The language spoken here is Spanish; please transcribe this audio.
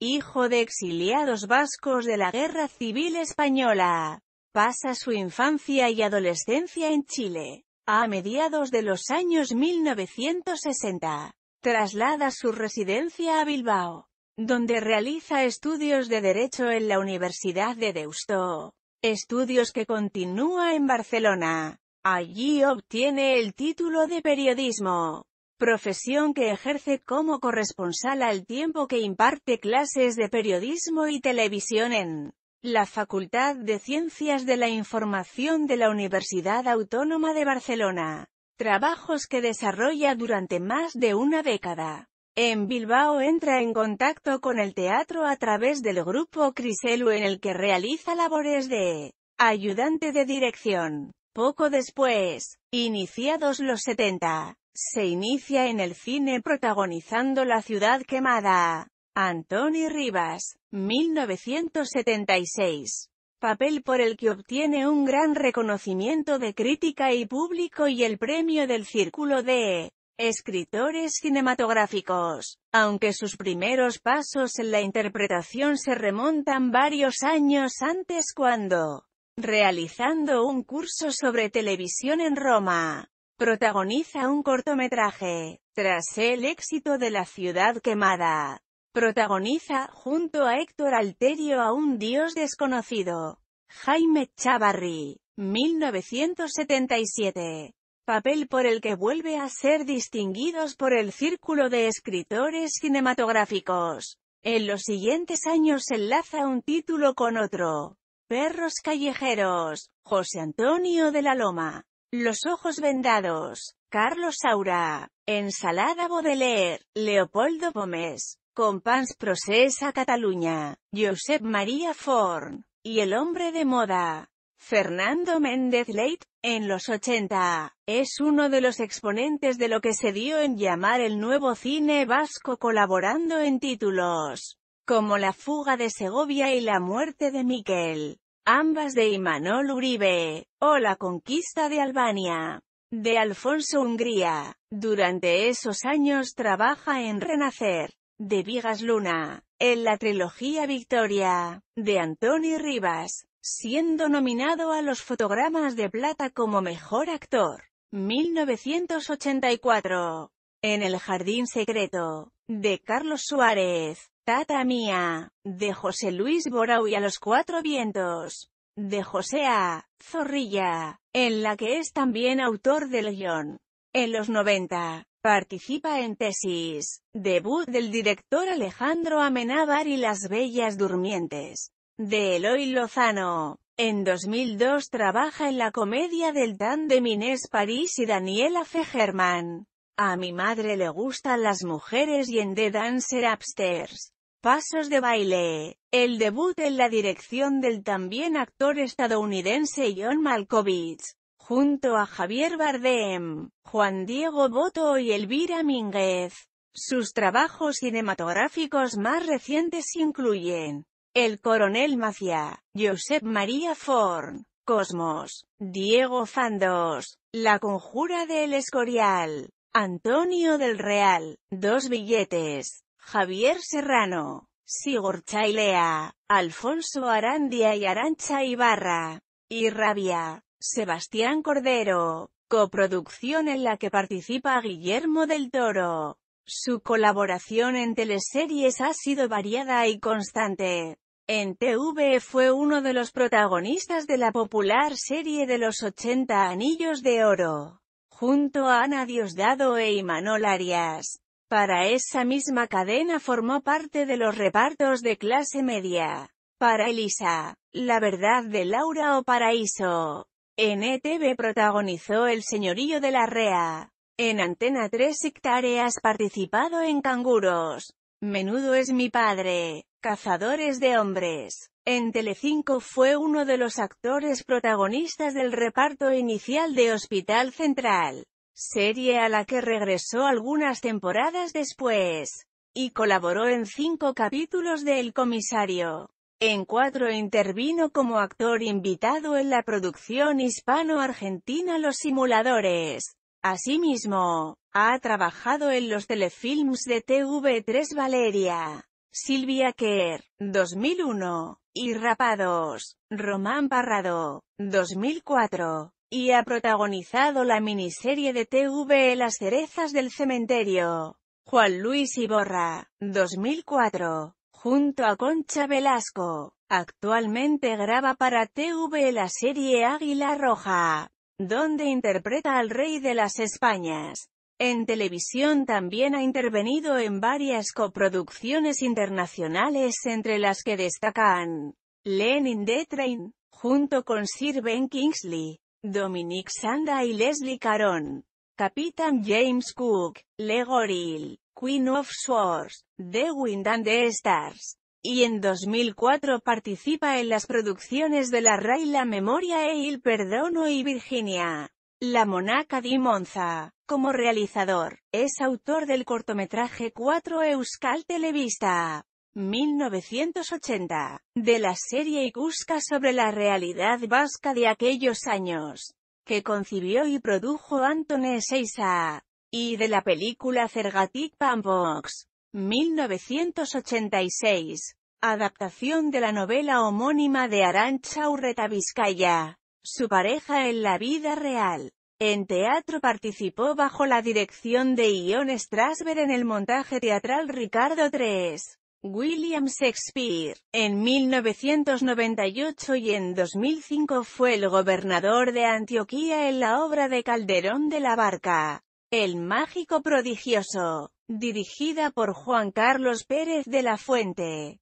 hijo de exiliados vascos de la Guerra Civil Española. Pasa su infancia y adolescencia en Chile. A mediados de los años 1960, traslada su residencia a Bilbao, donde realiza estudios de Derecho en la Universidad de Deusto, estudios que continúa en Barcelona. Allí obtiene el título de periodismo profesión que ejerce como corresponsal al tiempo que imparte clases de periodismo y televisión en la Facultad de Ciencias de la Información de la Universidad Autónoma de Barcelona. Trabajos que desarrolla durante más de una década. En Bilbao entra en contacto con el teatro a través del grupo Criselu en el que realiza labores de ayudante de dirección. Poco después, iniciados los 70, se inicia en el cine protagonizando La ciudad quemada. Antoni Rivas, 1976. Papel por el que obtiene un gran reconocimiento de crítica y público y el premio del Círculo de escritores cinematográficos. Aunque sus primeros pasos en la interpretación se remontan varios años antes cuando, realizando un curso sobre televisión en Roma, Protagoniza un cortometraje. Tras el éxito de La ciudad quemada, protagoniza, junto a Héctor Alterio a un dios desconocido. Jaime Chavarri, 1977. Papel por el que vuelve a ser distinguidos por el Círculo de Escritores Cinematográficos. En los siguientes años enlaza un título con otro. Perros callejeros, José Antonio de la Loma, los ojos vendados. Carlos Saura. Ensalada Baudelaire. Leopoldo Gómez. Compans Procesa Cataluña. Josep María Forn. Y el hombre de moda. Fernando Méndez Leite, en los 80, es uno de los exponentes de lo que se dio en llamar el nuevo cine vasco colaborando en títulos como La fuga de Segovia y La muerte de Miquel ambas de Imanol Uribe, o la conquista de Albania, de Alfonso Hungría. Durante esos años trabaja en Renacer, de Vigas Luna, en la trilogía Victoria, de Antoni Rivas, siendo nominado a los fotogramas de plata como mejor actor. 1984. En el Jardín Secreto, de Carlos Suárez, Tata Mía, de José Luis Borau y a los cuatro vientos, de José A. Zorrilla, en la que es también autor del guión. En los 90, participa en Tesis, debut del director Alejandro Amenábar y Las Bellas Durmientes, de Eloy Lozano. En 2002 trabaja en la comedia del Dan de Minés París y Daniela F. A mi madre le gustan las mujeres y en The Dancer Upstairs. Pasos de baile. El debut en la dirección del también actor estadounidense John Malkovich, junto a Javier Bardem, Juan Diego Boto y Elvira Mínguez. Sus trabajos cinematográficos más recientes incluyen El Coronel Mafia, Josep María Forn, Cosmos, Diego Fandos, La Conjura del Escorial, Antonio del Real, Dos Billetes, Javier Serrano, Sigur Chailea, Alfonso Arandia y Arancha Ibarra. Y Rabia, Sebastián Cordero, coproducción en la que participa Guillermo del Toro. Su colaboración en teleseries ha sido variada y constante. En TV fue uno de los protagonistas de la popular serie de los 80 Anillos de Oro, junto a Ana Diosdado e Imanol Arias. Para esa misma cadena formó parte de los repartos de clase media. Para Elisa, La verdad de Laura o Paraíso. En ETV protagonizó El señorío de la REA. En Antena 3 hectáreas participado en Canguros. Menudo es mi padre. Cazadores de hombres. En Telecinco fue uno de los actores protagonistas del reparto inicial de Hospital Central serie a la que regresó algunas temporadas después, y colaboró en cinco capítulos de El Comisario. En cuatro intervino como actor invitado en la producción hispano-argentina Los Simuladores. Asimismo, ha trabajado en los telefilms de TV3 Valeria, Silvia Kerr, 2001, y Rapados, Román Parrado, 2004 y ha protagonizado la miniserie de TV Las cerezas del cementerio. Juan Luis Iborra, 2004, junto a Concha Velasco. Actualmente graba para TV la serie Águila Roja, donde interpreta al rey de las Españas. En televisión también ha intervenido en varias coproducciones internacionales entre las que destacan Lenin the Train, junto con Sir Ben Kingsley, Dominique Sanda y Leslie Caron. Capitán James Cook, Legoril, Queen of Swords, The Wind and the Stars. Y en 2004 participa en las producciones de La Ray La Memoria e Il Perdono y Virginia. La Monaca di Monza. Como realizador, es autor del cortometraje 4 Euskal Televista. 1980, de la serie Iguska sobre la realidad vasca de aquellos años, que concibió y produjo Anthony Seisa, y de la película Cergatic Pambox, 1986, adaptación de la novela homónima de Arancha Urreta Vizcaya, su pareja en la vida real. En teatro participó bajo la dirección de Ion Strasberg en el montaje teatral Ricardo III. William Shakespeare, en 1998 y en 2005 fue el gobernador de Antioquía en la obra de Calderón de la Barca, El Mágico Prodigioso, dirigida por Juan Carlos Pérez de la Fuente.